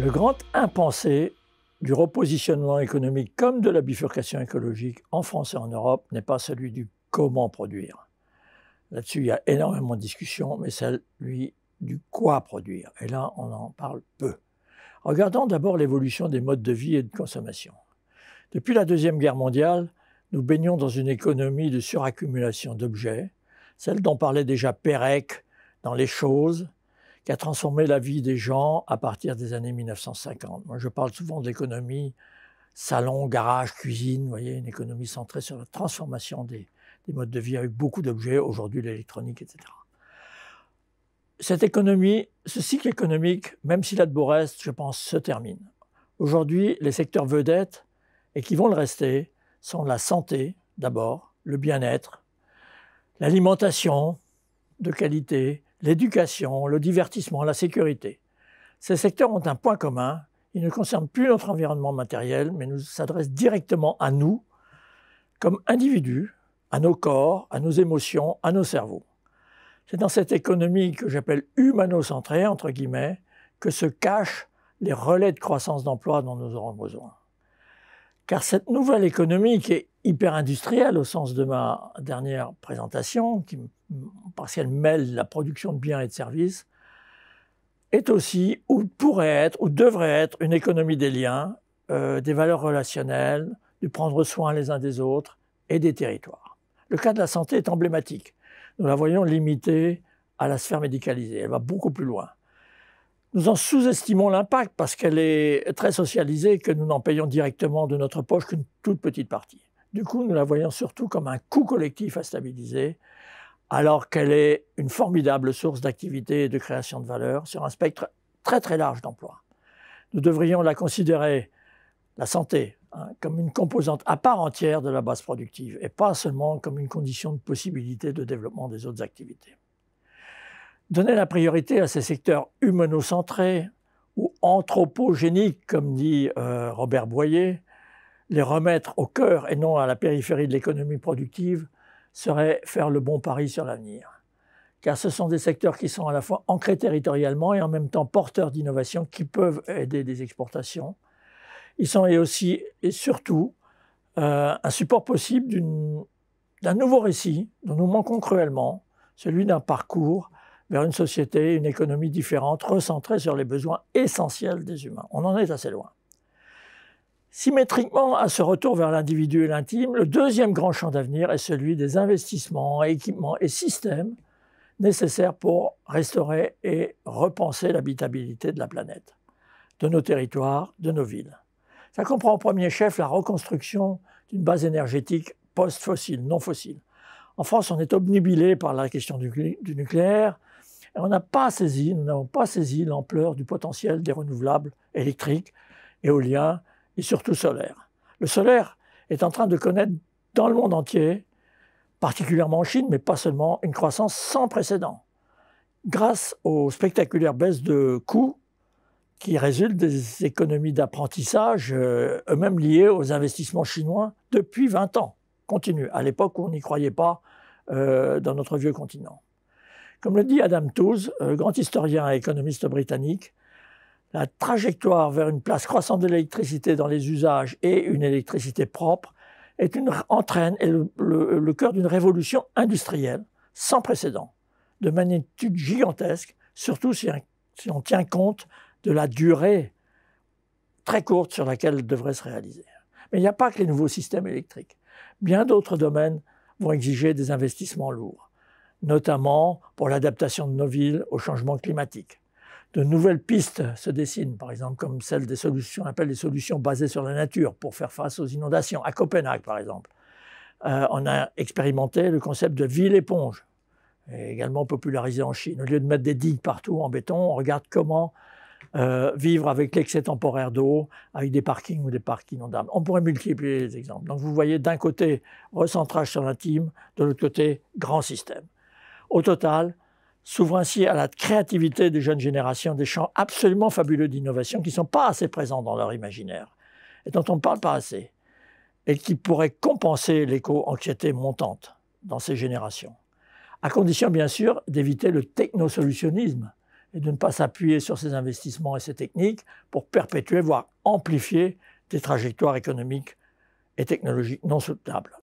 Le grand impensé du repositionnement économique comme de la bifurcation écologique en France et en Europe n'est pas celui du comment produire. Là-dessus, il y a énormément de discussions, mais celui du quoi produire. Et là, on en parle peu. Regardons d'abord l'évolution des modes de vie et de consommation. Depuis la Deuxième Guerre mondiale, nous baignons dans une économie de suraccumulation d'objets, celle dont parlait déjà Pérec dans Les choses, qui a transformé la vie des gens à partir des années 1950. Moi, je parle souvent d'économie salon, garage, cuisine, vous voyez, une économie centrée sur la transformation des, modes de vie avec beaucoup d'objets, aujourd'hui l'électronique, etc. Cette économie, ce cycle économique, même si a de je pense, se termine. Aujourd'hui, les secteurs vedettes, et qui vont le rester, sont la santé d'abord, le bien-être, l'alimentation de qualité, l'éducation, le divertissement, la sécurité. Ces secteurs ont un point commun, ils ne concernent plus notre environnement matériel, mais nous s'adressent directement à nous, comme individus, à nos corps, à nos émotions, à nos cerveaux. C'est dans cette économie que j'appelle humanocentrée, entre guillemets, que se cachent les relais de croissance d'emploi dont nous aurons besoin. Car cette nouvelle économie, qui est hyper industrielle au sens de ma dernière présentation, qui parce qu'elle mêle la production de biens et de services, est aussi, ou pourrait être, ou devrait être, une économie des liens, euh, des valeurs relationnelles, du prendre soin les uns des autres et des territoires. Le cas de la santé est emblématique. Nous la voyons limitée à la sphère médicalisée. Elle va beaucoup plus loin. Nous en sous-estimons l'impact parce qu'elle est très socialisée et que nous n'en payons directement de notre poche qu'une toute petite partie. Du coup, nous la voyons surtout comme un coût collectif à stabiliser, alors qu'elle est une formidable source d'activité et de création de valeur sur un spectre très très large d'emplois. Nous devrions la considérer, la santé, hein, comme une composante à part entière de la base productive et pas seulement comme une condition de possibilité de développement des autres activités. Donner la priorité à ces secteurs humano-centrés ou anthropogéniques, comme dit euh, Robert Boyer, les remettre au cœur et non à la périphérie de l'économie productive, serait faire le bon pari sur l'avenir. Car ce sont des secteurs qui sont à la fois ancrés territorialement et en même temps porteurs d'innovation qui peuvent aider des exportations. Ils sont aussi et surtout euh, un support possible d'un nouveau récit dont nous manquons cruellement, celui d'un parcours vers une société, une économie différente, recentrée sur les besoins essentiels des humains. On en est assez loin. Symétriquement à ce retour vers l'individu et l'intime, le deuxième grand champ d'avenir est celui des investissements, équipements et systèmes nécessaires pour restaurer et repenser l'habitabilité de la planète, de nos territoires, de nos villes. Ça comprend en premier chef la reconstruction d'une base énergétique post-fossile, non fossile. En France, on est obnubilé par la question du, nucléaire et on n'a pas saisi, nous n'avons pas saisi l'ampleur du potentiel des renouvelables électriques, éoliens, et surtout solaire. Le solaire est en train de connaître dans le monde entier, particulièrement en Chine, mais pas seulement, une croissance sans précédent, grâce aux spectaculaires baisses de coûts qui résultent des économies d'apprentissage, euh, eux-mêmes liées aux investissements chinois depuis 20 ans, continue, à l'époque où on n'y croyait pas euh, dans notre vieux continent. Comme le dit Adam Tooze, euh, grand historien et économiste britannique, la trajectoire vers une place croissante de l'électricité dans les usages et une électricité propre est entraîne le, cœur d'une révolution industrielle sans précédent, de magnitude gigantesque, surtout si, si on tient compte de la durée très courte sur laquelle elle devrait se réaliser. Mais il n'y a pas que les nouveaux systèmes électriques. Bien d'autres domaines vont exiger des investissements lourds, notamment pour l'adaptation de nos villes au changement climatique de nouvelles pistes se dessinent, par exemple comme celle des solutions, appelle les solutions basées sur la nature pour faire face aux inondations. À Copenhague, par exemple, euh, on a expérimenté le concept de ville-éponge, également popularisé en Chine. Au lieu de mettre des digues partout en béton, on regarde comment euh, vivre avec l'excès temporaire d'eau, avec des parkings ou des parcs inondables. On pourrait multiplier les exemples. Donc vous voyez d'un côté recentrage sur l'intime, de l'autre côté grand système. Au total, s'ouvre ainsi à la créativité des jeunes générations des champs absolument fabuleux d'innovation qui ne sont pas assez présents dans leur imaginaire et dont on ne parle pas assez et qui pourraient compenser l'éco-anxiété montante dans ces générations. À condition, bien sûr, d'éviter le technosolutionnisme et de ne pas s'appuyer sur ces investissements et ces techniques pour perpétuer, voire amplifier des trajectoires économiques et technologiques non soutenables.